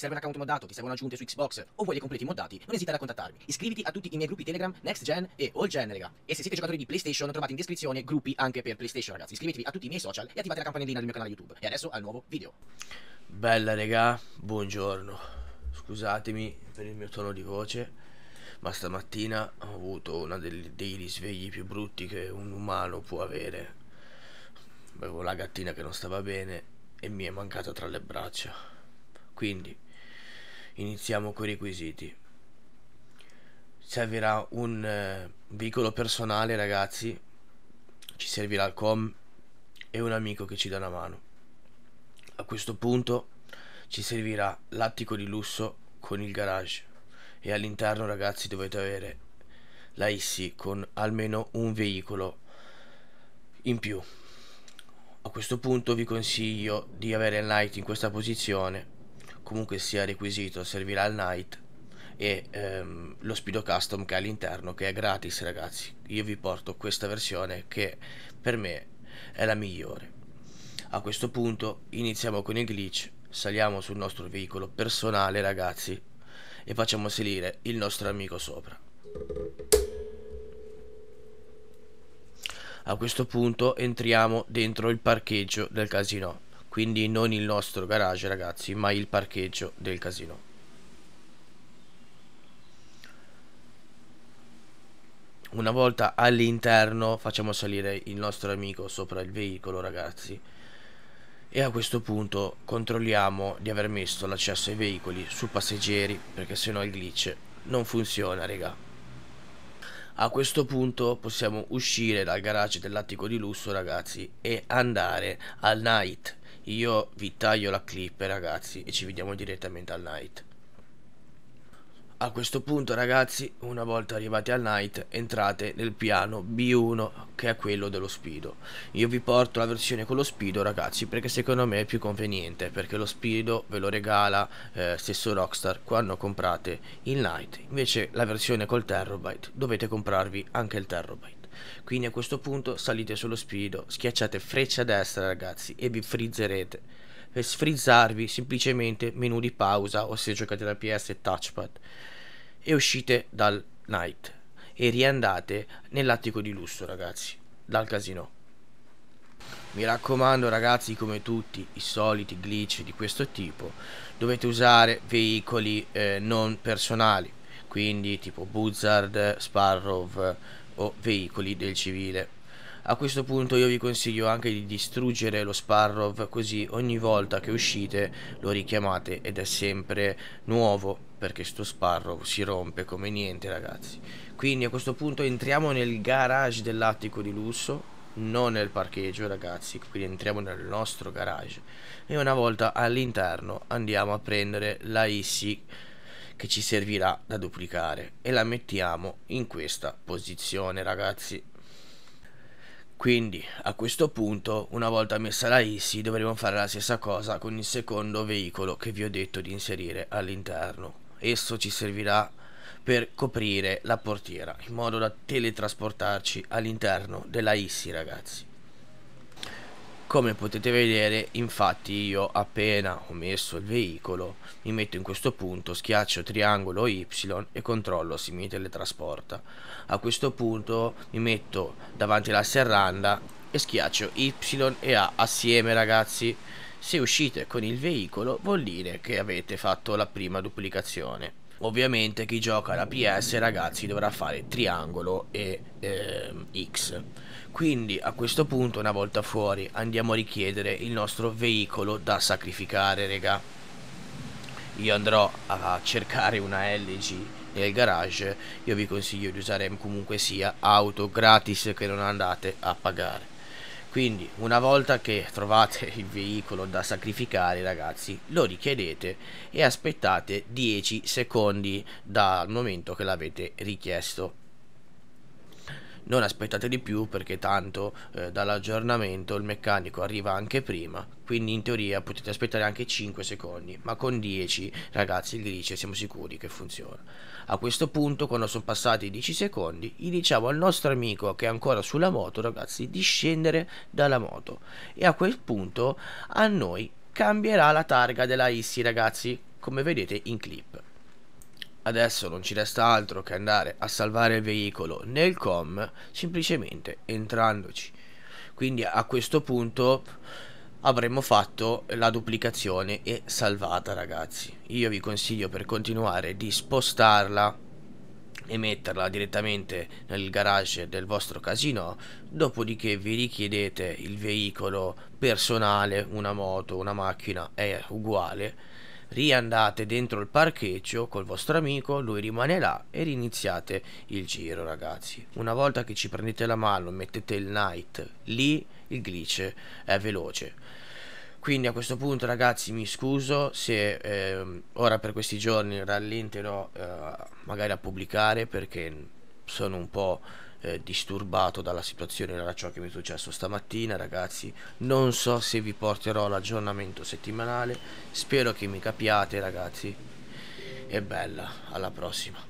serve un account moddato, ti servono aggiunte su Xbox o vuoi dei completi moddati, non esitare a contattarmi. Iscriviti a tutti i miei gruppi Telegram, Next Gen e All Gen, raga. E se siete giocatori di PlayStation, trovate in descrizione gruppi anche per PlayStation, ragazzi. Iscrivetevi a tutti i miei social e attivate la campanellina del mio canale YouTube. E adesso al nuovo video. Bella, raga. Buongiorno. Scusatemi per il mio tono di voce, ma stamattina ho avuto uno dei risvegli più brutti che un umano può avere. Avevo la gattina che non stava bene e mi è mancata tra le braccia. Quindi Iniziamo con i requisiti. Servirà un eh, veicolo personale, ragazzi. Ci servirà il com e un amico che ci dà una mano. A questo punto ci servirà l'attico di lusso con il garage e all'interno ragazzi dovete avere la IC con almeno un veicolo in più. A questo punto vi consiglio di avere il Night in questa posizione comunque sia requisito servirà il night e ehm, lo Speedo Custom che è all'interno che è gratis ragazzi io vi porto questa versione che per me è la migliore a questo punto iniziamo con il glitch saliamo sul nostro veicolo personale ragazzi e facciamo salire il nostro amico sopra a questo punto entriamo dentro il parcheggio del casino quindi non il nostro garage ragazzi ma il parcheggio del casino una volta all'interno facciamo salire il nostro amico sopra il veicolo ragazzi e a questo punto controlliamo di aver messo l'accesso ai veicoli su passeggeri perché sennò il glitch non funziona raga a questo punto possiamo uscire dal garage dell'attico di lusso ragazzi e andare al night io vi taglio la clip ragazzi e ci vediamo direttamente al night. A questo punto ragazzi, una volta arrivati al night, entrate nel piano B1 che è quello dello Speedo. Io vi porto la versione con lo Speedo ragazzi perché secondo me è più conveniente perché lo Speedo ve lo regala eh, stesso Rockstar quando comprate il night. Invece la versione col Terabyte dovete comprarvi anche il Terabyte. Quindi a questo punto salite sullo speedo, schiacciate freccia a destra ragazzi e vi frizzerete. Per sfrizzarvi semplicemente menu di pausa o se giocate da PS e touchpad e uscite dal night e riandate nell'attico di lusso ragazzi, dal casino. Mi raccomando ragazzi come tutti i soliti glitch di questo tipo dovete usare veicoli eh, non personali quindi tipo Buzzard, Sparrow o veicoli del civile. A questo punto io vi consiglio anche di distruggere lo Sparrow così ogni volta che uscite lo richiamate ed è sempre nuovo perché sto Sparrow si rompe come niente ragazzi. Quindi a questo punto entriamo nel garage dell'attico di lusso non nel parcheggio ragazzi quindi entriamo nel nostro garage e una volta all'interno andiamo a prendere la ISI che ci servirà da duplicare e la mettiamo in questa posizione ragazzi quindi a questo punto una volta messa la ISI dovremo fare la stessa cosa con il secondo veicolo che vi ho detto di inserire all'interno esso ci servirà per coprire la portiera in modo da teletrasportarci all'interno della ISI ragazzi come potete vedere infatti io appena ho messo il veicolo mi metto in questo punto, schiaccio triangolo Y e controllo si mi teletrasporta. A questo punto mi metto davanti alla serranda e schiaccio Y e A assieme ragazzi. Se uscite con il veicolo vuol dire che avete fatto la prima duplicazione. Ovviamente chi gioca la PS ragazzi dovrà fare triangolo e ehm, X. Quindi a questo punto una volta fuori andiamo a richiedere il nostro veicolo da sacrificare raga. Io andrò a cercare una LG nel garage io vi consiglio di usare comunque sia auto gratis che non andate a pagare quindi una volta che trovate il veicolo da sacrificare ragazzi lo richiedete e aspettate 10 secondi dal momento che l'avete richiesto non aspettate di più perché tanto eh, dall'aggiornamento il meccanico arriva anche prima quindi in teoria potete aspettare anche 5 secondi ma con 10 ragazzi il glitch siamo sicuri che funziona a questo punto quando sono passati 10 secondi gli diciamo al nostro amico che è ancora sulla moto ragazzi di scendere dalla moto e a quel punto a noi cambierà la targa della ISI ragazzi come vedete in clip Adesso non ci resta altro che andare a salvare il veicolo nel com semplicemente entrandoci. Quindi a questo punto avremmo fatto la duplicazione e salvata ragazzi. Io vi consiglio per continuare di spostarla e metterla direttamente nel garage del vostro casino, dopodiché vi richiedete il veicolo personale, una moto, una macchina, è uguale riandate dentro il parcheggio col vostro amico, lui rimane là e riniziate il giro ragazzi. Una volta che ci prendete la mano, mettete il night lì, il glitch è veloce. Quindi a questo punto ragazzi mi scuso se eh, ora per questi giorni rallenterò eh, magari a pubblicare perché sono un po' eh, disturbato dalla situazione, da ciò che mi è successo stamattina, ragazzi. Non so se vi porterò l'aggiornamento settimanale, spero che mi capiate, ragazzi. E bella, alla prossima.